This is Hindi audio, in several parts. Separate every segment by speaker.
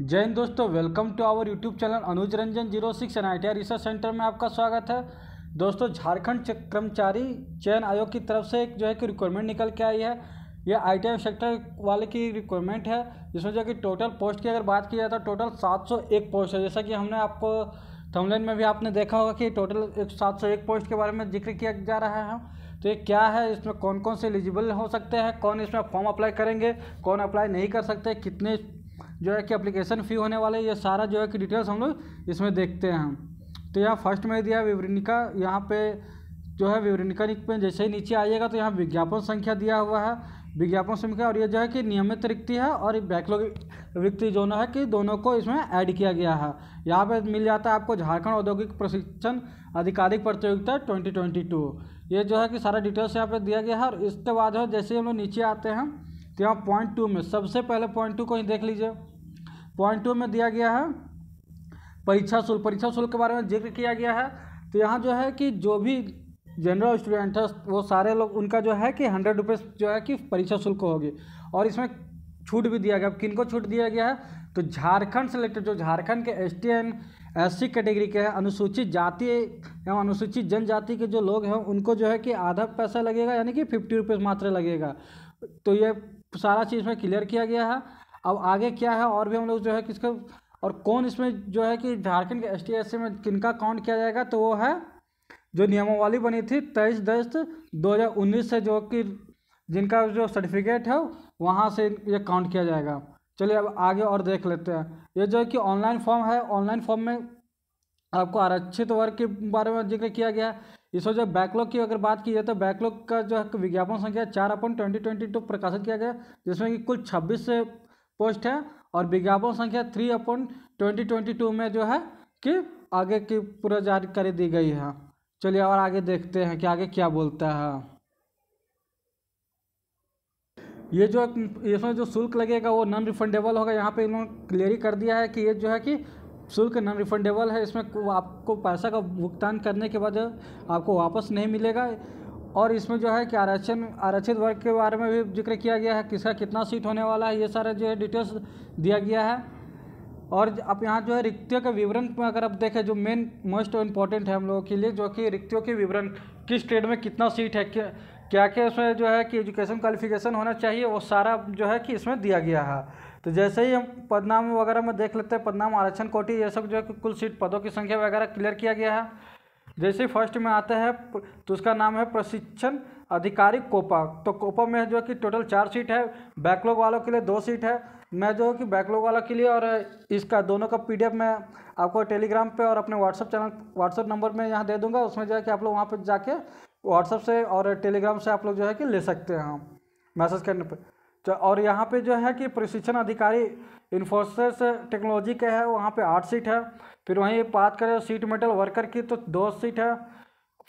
Speaker 1: जय हिंद दोस्तों welcome to our YouTube channel Anuj Ranjan zero six N I research centre में आपका स्वागत है दोस्तों झारखंड कर्मचारी चयन आयोग की तरफ से एक जो है कि रिक्वायरमेंट निकल के आई है यह आई टी सेक्टर वाले की रिक्वायरमेंट है जिसमें जो कि टोटल पोस्ट की अगर बात की जाए तो टोटल सात सौ एक पोस्ट है जैसा कि हमने आपको थमलाइन में भी आपने देखा होगा कि टोटल एक सात सौ एक पोस्ट के बारे में जिक्र किया जा रहा है तो ये क्या है इसमें कौन कौन से एलिजिबल हो सकते हैं कौन इसमें फॉर्म अप्लाई करेंगे कौन अप्लाई नहीं कर सकते कितने जो है कि अप्लीकेशन फ़ी होने वाले ये सारा जो है कि डिटेल्स हम लोग इसमें देखते हैं तो यहाँ फर्स्ट में दिया विवरणिका यहाँ पे जो है विवरणिका में जैसे ही नीचे आइएगा तो यहाँ विज्ञापन संख्या दिया हुआ है विज्ञापन संख्या और ये जो है कि नियमित रिक्ति है और बैकलॉग रिक्ति जो है कि दोनों को इसमें ऐड किया गया है यहाँ पे मिल जाता है आपको झारखंड औद्योगिक प्रशिक्षण आधिकारिक प्रतियोगिता ट्वेंटी ये जो है कि सारा डिटेल्स यहाँ पर दिया गया है और इसके बाद है जैसे ही हम लोग नीचे आते हैं क्या पॉइंट टू में सबसे पहले पॉइंट टू को ही देख लीजिए पॉइंट टू में दिया गया है परीक्षा शुल्क परीक्षा शुल्क के बारे में जिक्र किया गया है तो यहाँ जो है कि जो भी जनरल स्टूडेंट है वो सारे लोग उनका जो है कि हंड्रेड रुपीज़ जो है कि परीक्षा शुल्क होगी और इसमें छूट भी दिया गया अब किन को छूट दिया गया है तो झारखंड सेलेक्टेड जो झारखंड के S T and S C category के हैं अनुसूचित जाति एवं अनुसूचित जनजाति के जो लोग हैं उनको जो है कि आधा पैसा लगेगा यानी कि फिफ्टी रुपीज़ मात्र लगेगा तो ये सारा चीज़ इसमें क्लियर किया गया है अब आगे क्या है और भी हम लोग जो है किसके और कौन इसमें जो है कि झारखंड के एस टी एस में किनका काउंट किया जाएगा तो वो है जो नियमावली बनी थी तेईस दस दो से जो कि जिनका जो सर्टिफिकेट है वहाँ से ये काउंट किया जाएगा चलिए अब आगे और देख लेते हैं ये जो है कि ऑनलाइन फॉर्म है ऑनलाइन फॉर्म में आपको आरक्षित वर्ग के बारे में जिक्र किया गया है इसको जब बैकलॉग की अगर बात की जाए तो बैकलॉग का जो है विज्ञापन संख्या चार अपन ट्वेंटी ट्वेंटी टू प्रकाशित किया गया जिसमें कि कुल छब्बीस पोस्ट है और विज्ञापन संख्या थ्री अपन ट्वेंटी ट्वेंटी टू में जो है कि आगे की पूरा जानकारी दी गई है चलिए और आगे देखते हैं कि आगे क्या बोलता है ये जो इसमें जो शुल्क लगेगा वो नॉन रिफंडेबल होगा यहाँ पे इन्होंने क्लियर ही कर दिया है कि ये जो है कि शुल्क नॉन रिफंडेबल है इसमें आपको पैसा का भुगतान करने के बाद आपको वापस नहीं मिलेगा और इसमें जो है कि आरक्षण आरक्षित वर्ग के बारे में भी जिक्र किया गया है किसका कितना सीट होने वाला है ये सारा जो है डिटेल्स दिया गया है और आप यहाँ जो है रिक्तियों के विवरण में अगर आप देखें जो मेन मोस्ट इम्पॉर्टेंट है हम लोगों के लिए जो कि रिक्तियों के विवरण किस ट्रेड में कितना सीट है क्या क्या क्या इसमें जो है कि एजुकेशन क्वालिफिकेशन होना चाहिए वो सारा जो है कि इसमें दिया गया है तो जैसे ही हम पदनाम वगैरह में देख लेते हैं पदनाम आरक्षण कोटि ये सब जो है कुल सीट पदों की संख्या वगैरह क्लियर किया गया है जैसे फर्स्ट में आते हैं तो उसका नाम है प्रशिक्षण अधिकारी कोपा तो कोपा में जो है कि टोटल चार सीट है बैकलॉग वालों के लिए दो सीट है मैं जो है कि बैकलॉग वालों के लिए और इसका दोनों का पी मैं आपको टेलीग्राम पर और अपने व्हाट्सअप चैनल व्हाट्सअप नंबर में यहाँ दे दूँगा उसमें जो है कि आप लोग वहाँ पर जाके व्हाट्सअप से और टेलीग्राम से आप लोग जो है कि ले सकते हैं हम मैसेज करने पर और यहाँ पे जो है कि प्रशिक्षण अधिकारी इन्फोसिस टेक्नोलॉजी के है वहाँ पे आठ सीट है फिर वहीं बात करें सीट मेटल वर्कर की तो दो सीट है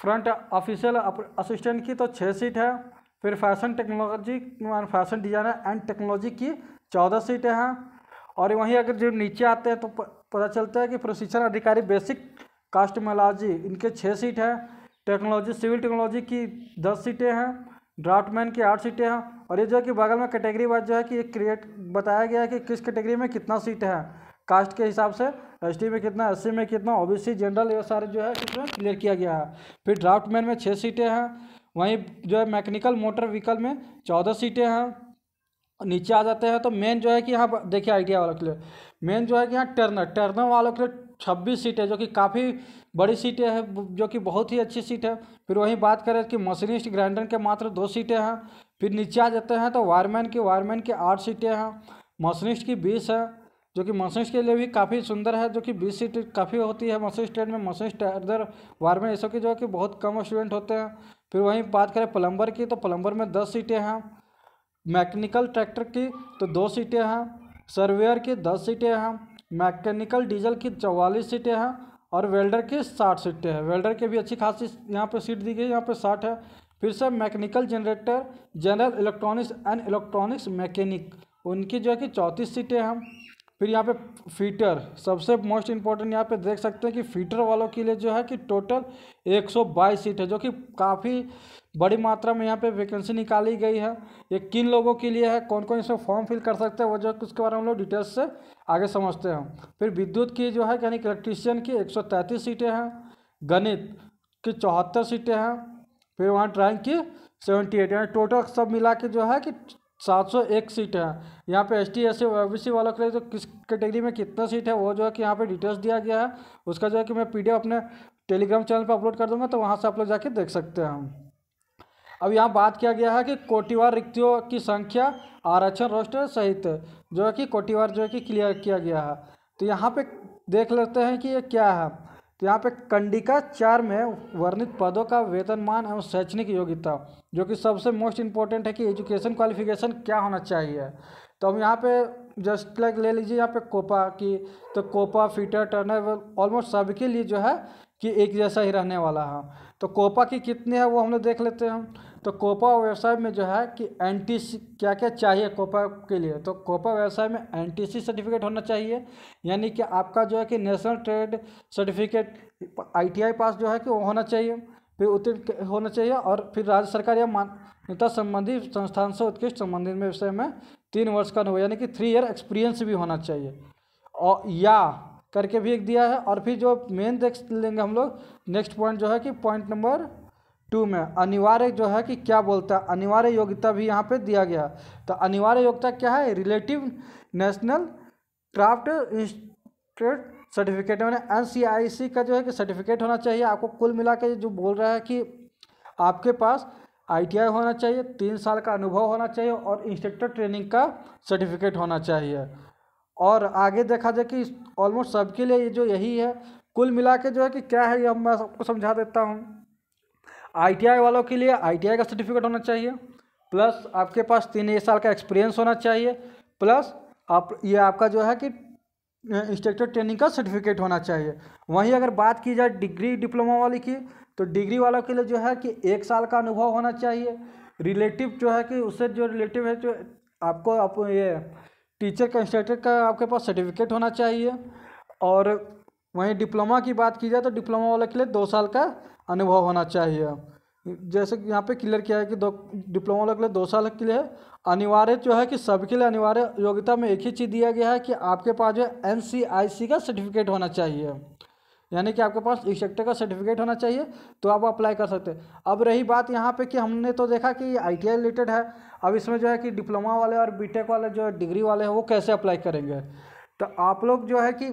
Speaker 1: फ्रंट ऑफिशियल असिस्टेंट की तो छः सीट है फिर fashion technology fashion designer and technology की चौदह सीटें हैं और वहीं अगर जो नीचे आते हैं तो पता चलता है कि प्रशिक्षण अधिकारी बेसिक कास्टमोलॉजी इनके छः सीट हैं टेक्नोलॉजी सिविल टेक्नोलॉजी की दस सीटें हैं ड्राफ्टमैन की आठ सीटें हैं और ये जो है कि बगल में कैटेगरी वाइज जो है कि ये क्रिएट बताया गया है कि किस कैटेगरी में कितना सीट है कास्ट के हिसाब से एस में कितना एस में कितना ओ जनरल ये सारे जो है इसमें क्लियर किया गया है फिर ड्राफ्टमैन में छः सीटें हैं वहीं जो है मैकेनिकल मोटर व्हीकल में चौदह सीटें हैं नीचे आ जाते हैं तो मेन जो है कि यहाँ देखिए आइडिया वालों के लिए मेन जो है कि यहाँ टर्नर टर्नर वालों के लिए छब्बीस सीटें जो कि काफ़ी बड़ी सीटें हैं जो कि बहुत ही अच्छी सीट है फिर वही बात करें कि मशीनिस्ट ग्राइंडर के मात्र दो सीटें हैं फिर नीचे आ जाते हैं तो वायरमैन की वायरमैन की आठ सीटें हैं मशीनिस्ट की बीस है जो कि मशीनिस्ट के लिए भी काफ़ी सुंदर है जो कि बीस सीट काफ़ी होती है मशीनिस्ट ट्रेन में मशीनिस्ट अदर वायरमैन ऐसा की जो है कि बहुत कम स्टूडेंट होते हैं फिर वहीं बात करें प्लम्बर की तो प्लम्बर में दस सीटें हैं मैकेनिकल ट्रैक्टर की तो दो सीटें हैं सर्वेयर की दस सीटें हैं मैकेनिकल डीजल की चौवालीस सीटें हैं और वेल्डर के साठ सीटें हैं वेल्डर के भी अच्छी खासी यहाँ पर सीट दी गई यहाँ पर साठ है फिर से mechanical generator general electronics and electronics mechanic उनकी जो है कि चौंतीस सीटें हैं फिर यहाँ पे फीटर सबसे मोस्ट इम्पॉर्टेंट यहाँ पे देख सकते हैं कि फीटर वालों के लिए जो है कि टोटल 122 सीट है जो कि काफ़ी बड़ी मात्रा में यहाँ पे वैकेंसी निकाली गई है ये किन लोगों के लिए है कौन कौन इसमें फॉर्म फिल कर सकते हैं वो जो है उसके बारे में हम लोग डिटेल्स से आगे समझते हैं फिर विद्युत की जो है यानी इलेक्ट्रीशियन की एक सीटें हैं गणित की चौहत्तर सीटें हैं फिर वहाँ ड्राइंग की सेवेंटी एट यानी टोटल सब मिला के जो है कि सात सौ एक सीट है यहाँ पे एस टी एस सी वालों के लिए तो किस कैटेगरी में कितना सीट है वो जो है कि यहाँ पे डिटेल्स दिया गया है उसका जो है कि मैं पी अपने टेलीग्राम चैनल पर अपलोड कर दूंगा तो वहाँ से आप लोग जाके देख सकते हैं अब यहाँ बात किया गया है कि कोटिवार रिक्तियों की संख्या आरक्षण रोस्टर सहित जो है कि कोटिवार जो है कि क्लियर किया गया है तो यहाँ पर देख लेते हैं कि ये क्या है तो यहाँ पे कंडिका चार में वर्णित पदों का वेतनमान एवं शैक्षणिक योग्यता जो कि सबसे मोस्ट इम्पोर्टेंट है कि एजुकेशन क्वालिफिकेशन क्या होना चाहिए तो हम यहाँ पे जस्ट लाइक ले लीजिए यहाँ पे कोपा की तो कोपा फीटर टर्नर ऑलमोस्ट सबके लिए जो है कि एक जैसा ही रहने वाला है तो कोपा की कितनी है वो हम लोग देख लेते हैं तो कोपा व्यवसाय में जो है कि एन क्या क्या चाहिए कोपा के लिए तो कोपा व्यवसाय में एन सर्टिफिकेट होना चाहिए यानी कि आपका जो है कि national trade certificate ITI pass जो है कि वो होना चाहिए फिर उत्तीर्ण होना चाहिए और फिर राज्य सरकार या मान्यता संबंधी संस्थान से उत्कृष्ट संबंधित व्यवसाय में तीन वर्ष का अनुभव यानी कि थ्री ईयर एक्सपीरियंस भी होना चाहिए और या करके भी एक दिया है और फिर जो मेन देख लेंगे हम लोग नेक्स्ट पॉइंट जो है कि पॉइंट नंबर टू में अनिवार्य जो है कि क्या बोलता है अनिवार्य योग्यता भी यहाँ पे दिया गया तो अनिवार्य योग्यता क्या है relative national craft instructor certificate मैंने एन का जो है कि सर्टिफिकेट होना चाहिए आपको कुल मिला के जो बोल रहा है कि आपके पास आई होना चाहिए तीन साल का अनुभव होना चाहिए और इंस्ट्रक्टर ट्रेनिंग का सर्टिफिकेट होना चाहिए और आगे देखा जाए कि ऑलमोस्ट सबके लिए ये जो यही है कुल मिला के जो है कि क्या है ये मैं सबको समझा देता हूँ आईटीआई वालों के लिए आईटीआई का सर्टिफिकेट होना चाहिए प्लस आपके पास तीन एक साल का एक्सपीरियंस होना चाहिए प्लस आप ये आपका जो है कि इंस्ट्रक्टर ट्रेनिंग का सर्टिफिकेट होना चाहिए वहीं अगर बात की जाए डिग्री डिप्लोमा वाले की तो डिग्री वालों के लिए जो है कि एक साल का अनुभव होना चाहिए रिलेटिव जो है कि उससे जो रिलेटिव है जो आपको आप ये टीचर का इंस्ट्रक्टर का आपके पास सर्टिफिकेट होना चाहिए और वहीं डिप्लोमा की बात की जाए तो डिप्लोमा वालों के लिए दो साल का अनुभव होना चाहिए जैसे कि यहाँ पे क्लियर किया है कि दो डिप्लोमा वालों के लिए दो साल के लिए अनिवार्य जो है कि सबके लिए अनिवार्य योग्यता में एक ही चीज़ दिया गया है कि आपके पास जो है एन का सर्टिफिकेट होना चाहिए यानी कि आपके पास इस e सेक्टर का सर्टिफिकेट होना चाहिए तो आप अप्लाई कर सकते हैं अब रही बात यहाँ पे कि हमने तो देखा कि आई टी रिलेटेड है अब इसमें जो है कि डिप्लोमा वाले और बीटेक वाले जो डिग्री वाले हैं वो कैसे अप्लाई करेंगे तो आप लोग जो है कि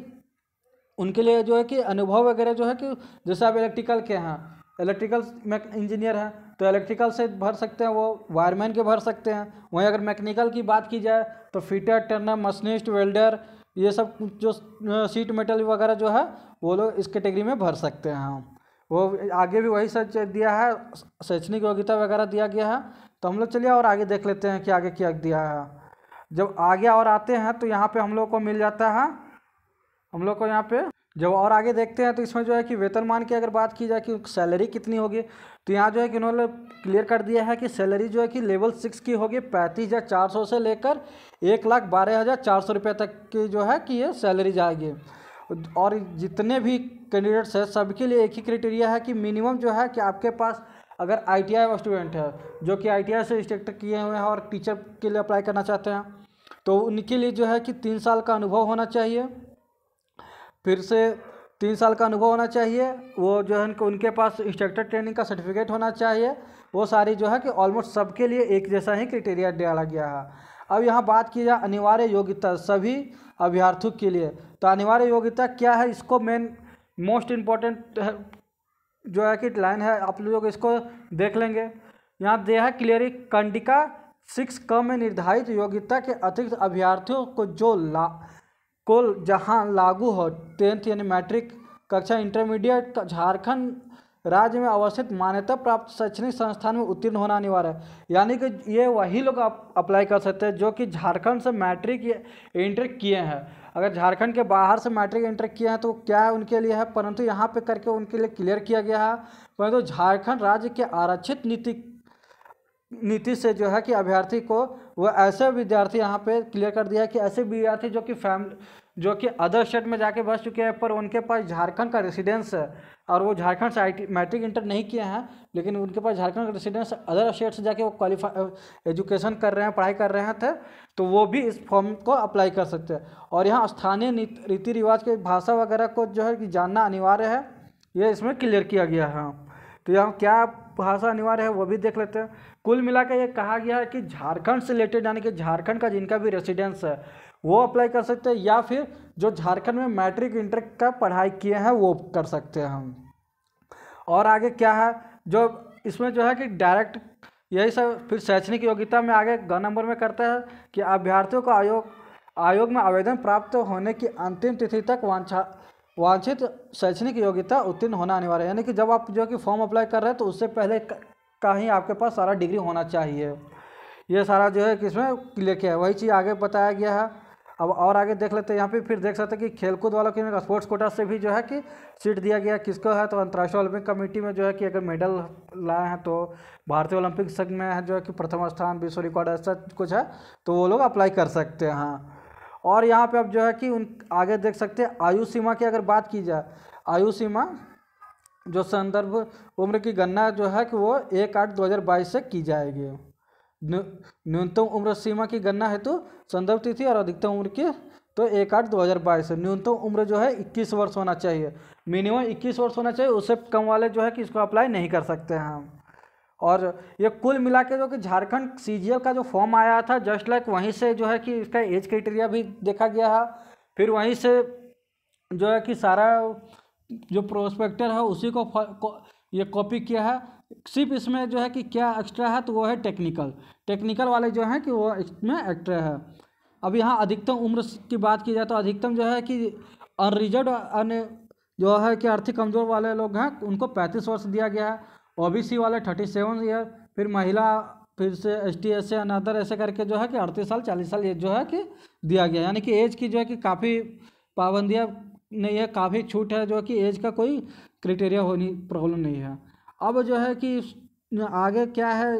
Speaker 1: उनके लिए जो है कि अनुभव वगैरह जो है कि जैसे आप इलेक्ट्रिकल के हैं इलेक्ट्रिकल इंजीनियर हैं तो इलेक्ट्रिकल से भर सकते हैं वो वायरमैन के भर सकते हैं वहीं अगर मैकेनिकल की बात की जाए तो फिटर टर्नर मशीनिस्ट वेल्डर ये सब जो सीट मेटल वगैरह जो है वो लोग इस कैटेगरी में भर सकते हैं वो आगे भी वही सब दिया है शैक्षणिक योग्यता वगैरह दिया गया है तो हम लोग चलिए और आगे देख लेते हैं कि आगे क्या दिया है जब आगे और आते हैं तो यहाँ पे हम लोग को मिल जाता है हम लोग को यहाँ पे जब और आगे देखते हैं तो इसमें जो है कि वेतनमान की अगर बात की जाए कि सैलरी कितनी होगी तो यहाँ जो है कि उन्होंने क्लियर कर दिया है कि सैलरी जो है कि लेवल सिक्स की होगी पैंतीस हज़ार चार सौ से लेकर एक लाख बारह हज़ार चार सौ रुपये तक की जो है कि ये सैलरी जाएगी और जितने भी कैंडिडेट्स हैं सबके लिए एक ही क्राइटेरिया है कि मिनिमम जो है कि आपके पास अगर आई टी आई स्टूडेंट है जो कि आई टी आई से स्टेक्ट किए हुए हैं और टीचर के लिए अप्लाई करना चाहते हैं तो उनके लिए जो है कि तीन साल का अनुभव होना चाहिए फिर से तीन साल का अनुभव होना चाहिए वो जो है उनके पास इंस्ट्रक्टर ट्रेनिंग का सर्टिफिकेट होना चाहिए वो सारी जो है कि ऑलमोस्ट सबके लिए एक जैसा ही क्रिटेरिया डाला गया है अब यहाँ बात की जाए अनिवार्य योग्यता सभी अभ्यर्थियों के लिए तो अनिवार्य योग्यता क्या है इसको मेन मोस्ट इम्पॉर्टेंट जो है कि लाइन है आप लोग इसको देख लेंगे यहाँ दिया है क्लियरिंग कंडिका सिक्स कम में निर्धारित योग्यता के अतिरिक्त अभ्यर्थियों को जो ला को जहाँ लागू हो टेंथ यानी मैट्रिक कक्षा इंटरमीडिएट झारखंड राज्य में अवस्थित मान्यता प्राप्त शैक्षणिक संस्थान में उत्तीर्ण होना अनिवार्य है यानी कि ये वही लोग आप अप्लाई कर सकते हैं जो कि झारखंड से मैट्रिक इंटर किए हैं अगर झारखंड के बाहर से मैट्रिक इंटर किए हैं तो क्या है उनके लिए है परंतु यहाँ पे करके उनके लिए क्लियर किया गया है परंतु झारखंड राज्य के आरक्षित नीति नीति से जो है कि अभ्यर्थी को वह ऐसे विद्यार्थी यहाँ पे क्लियर कर दिया कि ऐसे विद्यार्थी जो कि फैमिली जो कि अदर स्टेट में जाके बस चुके हैं पर उनके पास झारखंड का रेसिडेंस है और वो झारखंड से आई मैट्रिक इंटर नहीं किए हैं लेकिन उनके पास झारखंड का रेसिडेंस अदर स्टेट से जाके वो क्वालिफाई एजुकेशन कर रहे हैं पढ़ाई कर रहे थे तो वो भी इस फॉर्म को अप्लाई कर सकते हैं और यहाँ स्थानीय रीति रिवाज के भाषा वगैरह को जो है कि जानना अनिवार्य है ये इसमें क्लियर किया गया है तो यहाँ क्या भाषा अनिवार्य है वो भी देख लेते हैं कुल मिला ये कहा गया है कि झारखंड से रिलेटेड यानी कि झारखंड का जिनका भी रेसिडेंस है वो अप्लाई कर सकते हैं या फिर जो झारखंड में मैट्रिक इंटर का पढ़ाई किए हैं वो कर सकते हैं हम और आगे क्या है जो इसमें जो है कि डायरेक्ट यही सब फिर शैक्षणिक योग्यता में आगे ग नंबर में करता है कि अभ्यर्थियों को आयोग आयोग में आवेदन प्राप्त होने की अंतिम तिथि तक वांछा वांछित शैक्षणिक योग्यता उत्तीर्ण होना अनिवार्य है यानी कि जब आप जो कि फॉर्म अप्लाई कर रहे हैं तो उससे पहले का ही आपके पास सारा डिग्री होना चाहिए ये सारा जो है कि इसमें लेके है वही चीज़ आगे बताया गया है अब और आगे देख लेते हैं यहाँ पे फिर देख सकते हैं कि खेलकूद वालों के स्पोर्ट्स कोटा से भी जो है कि सीट दिया गया किसको है तो अंतर्राष्ट्रीय ओलंपिक कमेटी में जो है कि अगर मेडल लाए हैं तो भारतीय ओलंपिक संघ में है जो है कि प्रथम स्थान विश्व रिकॉर्ड ऐसा कुछ है तो वो लोग अप्लाई कर सकते हैं और यहाँ पे आप जो है कि उन आगे देख सकते हैं आयु सीमा की अगर बात की जाए आयु सीमा जो संदर्भ उम्र की गणना जो है कि वो एक आठ दो हज़ार बाईस से की जाएगी न्यूनतम उम्र सीमा की गणना हेतु तो संदर्भ तिथि और अधिकतम उम्र की तो एक आठ दो हज़ार बाईस न्यूनतम उम्र जो है इक्कीस वर्ष होना चाहिए मिनिमम इक्कीस वर्ष होना चाहिए उससे कम वाले जो है कि इसको अप्लाई नहीं कर सकते हैं हम और ये कुल मिला के जो कि झारखंड सी का जो फॉर्म आया था जस्ट लाइक वहीं से जो है कि इसका एज क्राइटेरिया भी देखा गया है फिर वहीं से जो है कि सारा जो प्रोस्पेक्टर है उसी को, को ये कॉपी किया है सिर्फ इसमें जो है कि क्या एक्स्ट्रा है तो वो है टेक्निकल टेक्निकल वाले जो हैं कि वो इसमें एक्स्ट्रा है अब यहाँ अधिकतम उम्र की बात की जाए तो अधिकतम जो है कि अनरिजर्व अन जो है कि आर्थिक कमज़ोर वाले लोग हैं उनको पैंतीस वर्ष दिया गया है ओबीसी वाले थर्टी सेवन ईयर फिर महिला फिर से एस टी एस अदर ऐसे करके जो है कि अड़तीस साल चालीस साल ये जो है कि दिया गया यानी कि एज की जो है कि काफ़ी पाबंदियाँ नहीं है काफ़ी छूट है जो कि एज का कोई क्रिटेरिया होनी प्रॉब्लम नहीं है अब जो है कि आगे क्या है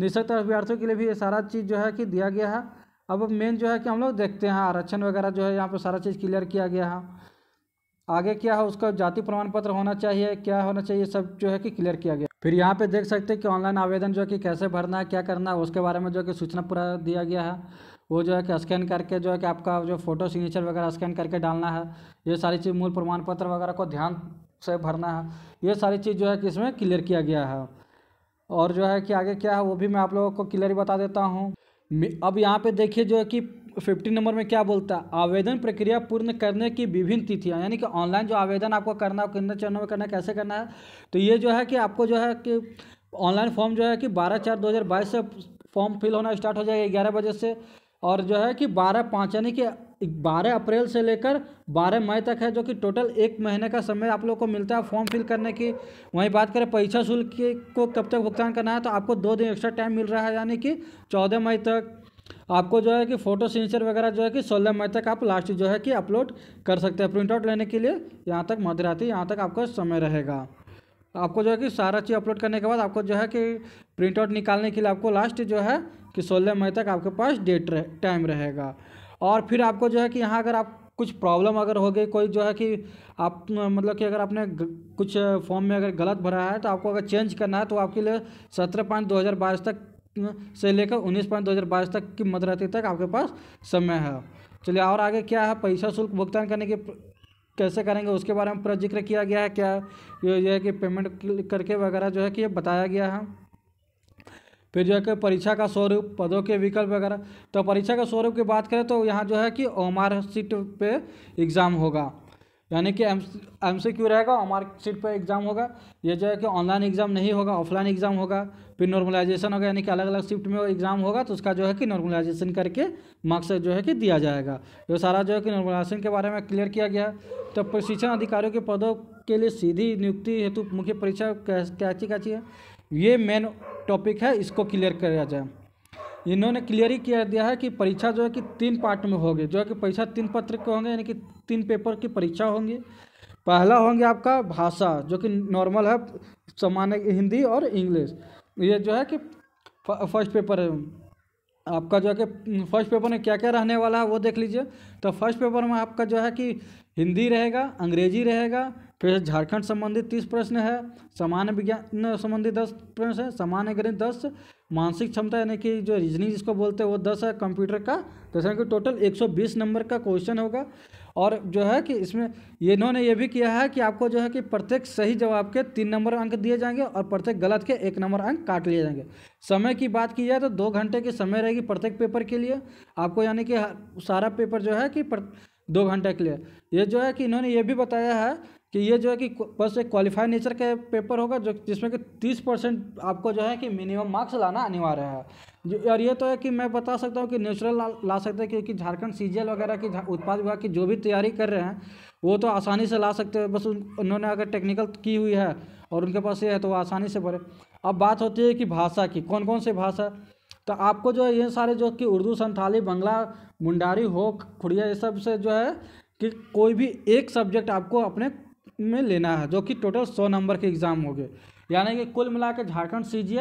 Speaker 1: निशक्त अभ्यर्थियों के लिए भी ये सारा चीज़ जो है कि दिया गया है अब मेन जो है कि हम लोग देखते हैं आरक्षण वगैरह जो है यहाँ पर सारा चीज़ क्लियर किया गया है आगे क्या है उसका जाति प्रमाण पत्र होना चाहिए क्या होना चाहिए सब जो है कि क्लियर किया गया फिर यहाँ पे देख सकते हैं कि ऑनलाइन आवेदन जो है कि कैसे भरना है क्या करना है उसके बारे में जो कि सूचना पूरा दिया गया है वो जो है कि स्कैन करके जो है कि आपका जो फोटो सिग्नेचर वगैरह स्कैन करके डालना है ये सारी चीज़ मूल प्रमाण पत्र वगैरह को ध्यान से भरना है ये सारी चीज़ जो है कि इसमें क्लियर किया गया है और जो है कि आगे क्या है वो भी मैं आप लोगों को क्लियर बता देता हूँ अब यहाँ पे देखिए जो है कि फिफ्टीन नंबर में क्या बोलता है आवेदन प्रक्रिया पूर्ण करने की विभिन्न तिथियाँ यानी कि ऑनलाइन जो आवेदन आपको करना है कितने चरणों में करना है कैसे करना है तो ये जो है कि आपको जो है कि ऑनलाइन फॉर्म जो है कि बारह चार दो हज़ार बाईस से फॉर्म फिल होना स्टार्ट हो जाएगा ग्यारह बजे से और जो है कि बारह पाँच यानी कि बारह अप्रैल से लेकर बारह मई तक है जो कि टोटल एक महीने का समय आप लोग को मिलता है फॉर्म फिल करने की वहीं बात करें परीक्षा शुल्क को कब तक भुगतान करना है तो आपको दो दिन एक्स्ट्रा टाइम मिल रहा है यानी कि चौदह मई तक आपको जो है कि फ़ोटो सिग्नेचर वगैरह जो है कि सोलह मई तक आप लास्ट जो है कि अपलोड कर सकते हैं प्रिंट आउट लेने के लिए यहाँ तक मध्यरात्रि यहाँ तक आपका समय रहेगा आपको जो है कि सारा चीज़ अपलोड करने के बाद आपको जो है कि प्रिंट आउट निकालने के लिए आपको लास्ट जो है कि सोलह मई तक आपके पास डेट रहे टाइम रहेगा और फिर आपको जो है कि यहाँ अगर आप कुछ प्रॉब्लम अगर हो गई कोई जो है कि आप मतलब कि अगर आपने कुछ फॉर्म में अगर गलत भरा है तो आपको अगर चेंज करना है तो आपके लिए सत्रह पाँच दो हज़ार बाईस तक से लेकर उन्नीस पाँच दो हज़ार बाईस तक की मध्यरात्रि तक आपके पास समय है चलिए और आगे क्या है पैसा शुल्क भुगतान करने के कैसे करेंगे उसके बारे में पूरा जिक्र किया गया है क्या यह है कि पेमेंट करके वगैरह जो है कि बताया गया है फिर जो है कि परीक्षा का स्वरूप पदों के विकल्प वगैरह तो परीक्षा का स्वरूप की बात करें तो यहाँ जो है कि ओमार सीट पे एग्ज़ाम होगा यानी कि एम एम सी रहेगा और मार्कशीट पर एग्जाम होगा ये जो है कि ऑनलाइन एग्जाम नहीं होगा ऑफलाइन एग्जाम होगा फिर नॉर्मलाइजेशन होगा यानी कि अलग अलग शिफ्ट में एग्जाम होगा तो उसका जो है कि नॉर्मलाइजेशन करके मार्क्स जो है कि दिया जाएगा ये सारा जो है कि नॉर्मलाइजेशन के बारे में क्लियर किया गया तो प्रशिक्षण अधिकारियों के पदों के लिए सीधी नियुक्ति हेतु मुख्य परीक्षा क्या कैची है ये मेन टॉपिक है इसको क्लियर किया जाए इन्होंने क्लियर ही किया दिया है कि परीक्षा जो है कि तीन पार्ट में होगी जो है कि परीक्षा तीन पत्र के होंगे यानी कि तीन पेपर की परीक्षा होंगी पहला होंगे आपका भाषा जो कि नॉर्मल है सामान्य हिंदी और इंग्लिश ये जो है कि फर्स्ट पेपर है आपका जो है कि फर्स्ट पेपर में क्या क्या रहने वाला है वो देख लीजिए तो फर्स्ट पेपर में आपका जो है कि हिंदी रहेगा अंग्रेजी रहेगा फिर झारखंड संबंधित तीस प्रश्न है सामान्य विज्ञान संबंधित दस प्रश्न है सामान्य गणित दस मानसिक क्षमता यानी कि जो रीजनिंग जिसको बोलते हैं वो दस है कंप्यूटर का तो इसमें कि टोटल बीस नंबर का क्वेश्चन होगा और जो है कि इसमें ये इन्होंने ये भी किया है कि आपको जो है कि प्रत्येक सही जवाब के तीन नंबर अंक दिए जाएंगे और प्रत्येक गलत के एक नंबर अंक काट लिए जाएंगे समय की बात की जाए तो दो घंटे की समय रहेगी प्रत्येक पेपर के लिए आपको यानी कि सारा पेपर जो है कि दो घंटे के लिए ये जो है कि इन्होंने ये भी बताया है कि ये जो है कि बस एक क्वालिफाइड नेचर का पेपर होगा जो जिसमें कि तीस परसेंट आपको जो है कि मिनिमम मार्क्स लाना अनिवार्य है और ये तो है कि मैं बता सकता हूँ कि नेचुरल ला, ला सकते हैं क्योंकि झारखंड सी वगैरह की उत्पाद विभाग की जो भी तैयारी कर रहे हैं वो तो आसानी से ला सकते हैं बस उन्होंने अगर टेक्निकल की हुई है और उनके पास ये है तो वो आसानी से भरे अब बात होती है कि भाषा की कौन कौन सी भाषा तो आपको जो है ये सारे जो कि उर्दू संथाली बंगला मुंडारी हो खुड़िया ये सब से जो है कि कोई भी एक सब्जेक्ट आपको अपने में लेना है जो कि टोटल सौ नंबर के एग्ज़ाम हो गए यानी कि कुल मिला के झारखंड सी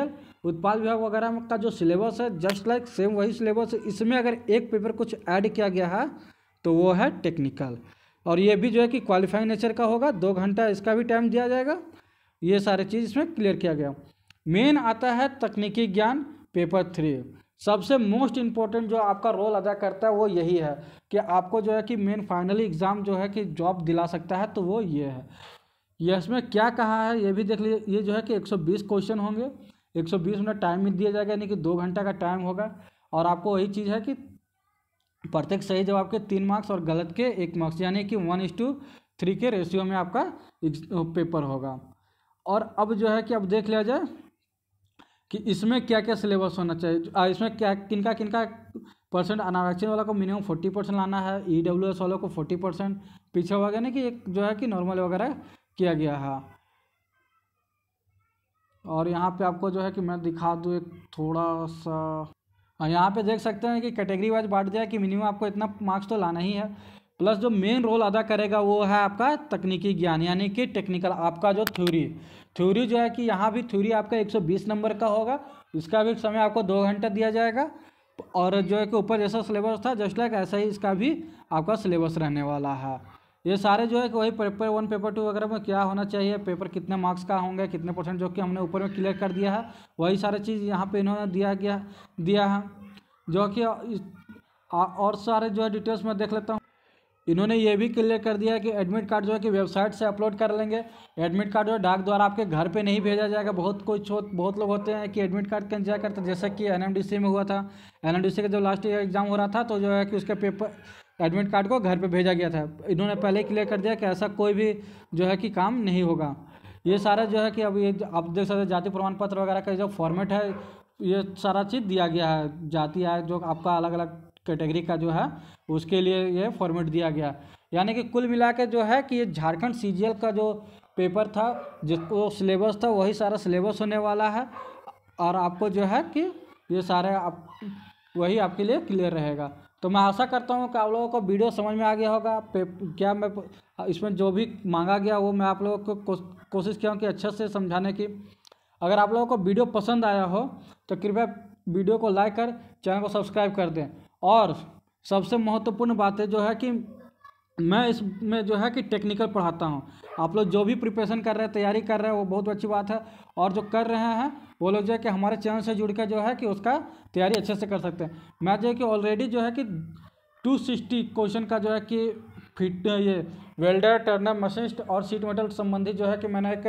Speaker 1: उत्पाद विभाग वगैरह का जो सिलेबस है जस्ट लाइक सेम वही सिलेबस है इसमें अगर एक पेपर कुछ ऐड किया गया है तो वो है टेक्निकल और ये भी जो है कि क्वालिफाइंग नेचर का होगा दो घंटा इसका भी टाइम दिया जाएगा ये सारे चीज़ इसमें क्लियर किया गया मेन आता है तकनीकी ज्ञान पेपर थ्री सबसे मोस्ट इम्पॉर्टेंट जो आपका रोल अदा करता है वो यही है कि आपको जो है कि मेन फाइनली एग्ज़ाम जो है कि जॉब दिला सकता है तो वो ये है ये इसमें क्या कहा है ये भी देख लीजिए ये जो है कि 120 क्वेश्चन होंगे 120 मिनट टाइम दिया जाएगा यानी कि दो घंटा का टाइम होगा और आपको वही चीज़ है कि प्रत्येक सही जवाब के तीन मार्क्स और गलत के एक मार्क्स यानी कि वन इज टू थ्री के रेशियो में आपका पेपर होगा और अब जो है कि अब देख लिया जाए कि इसमें क्या क्या सिलेबस होना चाहिए आ, इसमें क्या किनका किनका परसेंट अनारक्षण वाला को मिनिमम फोर्टी परसेंट लाना है ई डब्ल्यू एस वालों को फोर्टी परसेंट पीछे वगैरह ना कि एक जो है कि नॉर्मल वगैरह किया गया है और यहाँ पे आपको जो है कि मैं दिखा दूँ एक थोड़ा सा हाँ, यहाँ पे देख सकते हैं कि कैटेगरी वाइज बांट दिया कि मिनिमम आपको इतना मार्क्स तो लाना ही है प्लस जो मेन रोल अदा करेगा वो है आपका तकनीकी ज्ञान यानी कि टेक्निकल आपका जो थ्योरी थ्योरी जो है कि यहाँ भी थ्योरी आपका 120 नंबर का होगा इसका भी समय आपको दो घंटा दिया जाएगा और जो है कि ऊपर जैसा सिलेबस था जस्ट लाइक ऐसा ही इसका भी आपका सिलेबस रहने वाला है ये सारे जो है कि वही पेपर वन पेपर टू वगैरह में क्या होना चाहिए पेपर कितने मार्क्स का होंगे कितने परसेंट जो कि हमने ऊपर में क्लियर कर दिया है वही सारे चीज़ यहाँ पे इन्होंने दिया गया दिया है जो कि और सारे जो है डिटेल्स में देख लेता हूँ इन्होंने ये भी क्लियर कर दिया कि एडमिट कार्ड जो है कि वेबसाइट से अपलोड कर लेंगे एडमिट कार्ड जो है डाक द्वारा आपके घर पे नहीं भेजा जाएगा बहुत कुछ बहुत लोग होते हैं कि एडमिट कार्ड का इंतजार करते हैं जैसे कि एनएमडीसी में हुआ था एनएमडीसी का जब लास्ट ईयर एग्जाम हो रहा था तो जो है कि उसके पेपर एडमिट कार्ड को घर पर भेजा गया था इन्होंने पहले ही क्लियर कर दिया कि ऐसा कोई भी जो है कि काम नहीं होगा ये सारा जो है कि अब ये आप देख सकते जाति प्रमाण पत्र वगैरह का जो फॉर्मेट है ये सारा चीज़ दिया गया है जाति है जो आपका अलग अलग कैटेगरी का जो है उसके लिए यह फॉर्मेट दिया गया यानी कि कुल मिला के जो है कि ये झारखंड सी का जो पेपर था जिसको सिलेबस था वही सारा सिलेबस होने वाला है और आपको जो है कि ये सारे आप वही आपके लिए क्लियर रहेगा तो मैं आशा करता हूँ कि आप लोगों को वीडियो समझ में आ गया होगा क्या मैं इसमें जो भी मांगा गया वो मैं आप लोगों को कोशिश किया कि अच्छे से समझाने की अगर आप लोगों को वीडियो पसंद आया हो तो कृपया वीडियो को लाइक कर चैनल को सब्सक्राइब कर दें और सबसे महत्वपूर्ण बात है जो है कि मैं इसमें जो है कि टेक्निकल पढ़ाता हूँ आप लोग जो भी प्रिपरेशन कर रहे हैं तैयारी कर रहे हैं वो बहुत अच्छी बात है और जो कर रहे हैं वो लोग जो है कि हमारे चैनल से जुड़ कर जो है कि उसका तैयारी अच्छे से कर सकते हैं मैं जो है कि ऑलरेडी जो है कि टू सिक्सटी क्वेश्चन का जो है कि फिट ये वेल्डर टर्नर मशीस्ट और सीट मेटल संबंधी जो है कि मैंने एक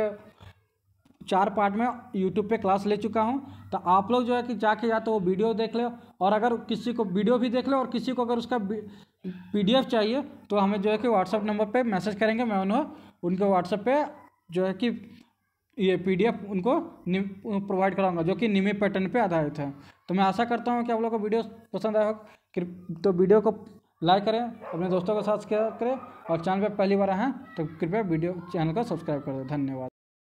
Speaker 1: चार पार्ट में यूट्यूब पे क्लास ले चुका हूँ तो आप लोग जो है कि जाके या तो वो वीडियो देख ले और अगर किसी को वीडियो भी देख ले और किसी को अगर उसका पीडीएफ चाहिए तो हमें जो है कि व्हाट्सअप नंबर पे मैसेज करेंगे मैं उन्हें उनके व्हाट्सअप पे जो है कि ये पीडीएफ उनको प्रोवाइड कराऊँगा जो कि निमी पैटर्न पर आधारित है तो मैं आशा करता हूँ कि आप लोग को वीडियो पसंद आया हो तो वीडियो को लाइक करें अपने दोस्तों के साथ शेयर करें और चैनल पर पहली बार आएँ तो कृपया वीडियो चैनल को सब्सक्राइब करें धन्यवाद